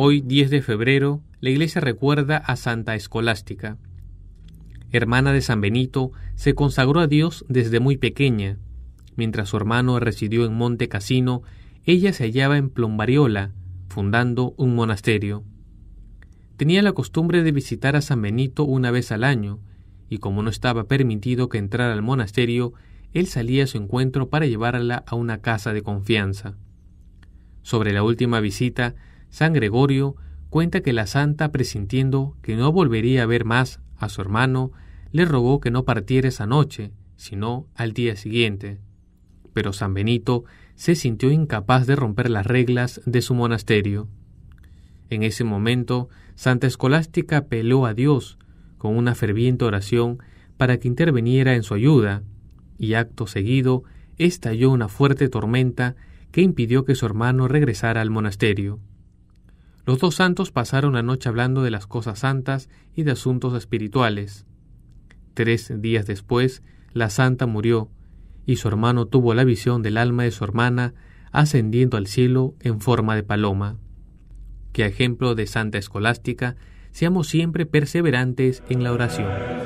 Hoy, 10 de febrero, la iglesia recuerda a Santa Escolástica. Hermana de San Benito, se consagró a Dios desde muy pequeña. Mientras su hermano residió en Monte Casino, ella se hallaba en Plombariola, fundando un monasterio. Tenía la costumbre de visitar a San Benito una vez al año, y como no estaba permitido que entrara al monasterio, él salía a su encuentro para llevarla a una casa de confianza. Sobre la última visita, San Gregorio cuenta que la santa, presintiendo que no volvería a ver más a su hermano, le rogó que no partiera esa noche, sino al día siguiente. Pero San Benito se sintió incapaz de romper las reglas de su monasterio. En ese momento, Santa Escolástica apeló a Dios con una ferviente oración para que interveniera en su ayuda, y acto seguido estalló una fuerte tormenta que impidió que su hermano regresara al monasterio. Los dos santos pasaron la noche hablando de las cosas santas y de asuntos espirituales. Tres días después, la santa murió, y su hermano tuvo la visión del alma de su hermana ascendiendo al cielo en forma de paloma. Que ejemplo de Santa Escolástica, seamos siempre perseverantes en la oración.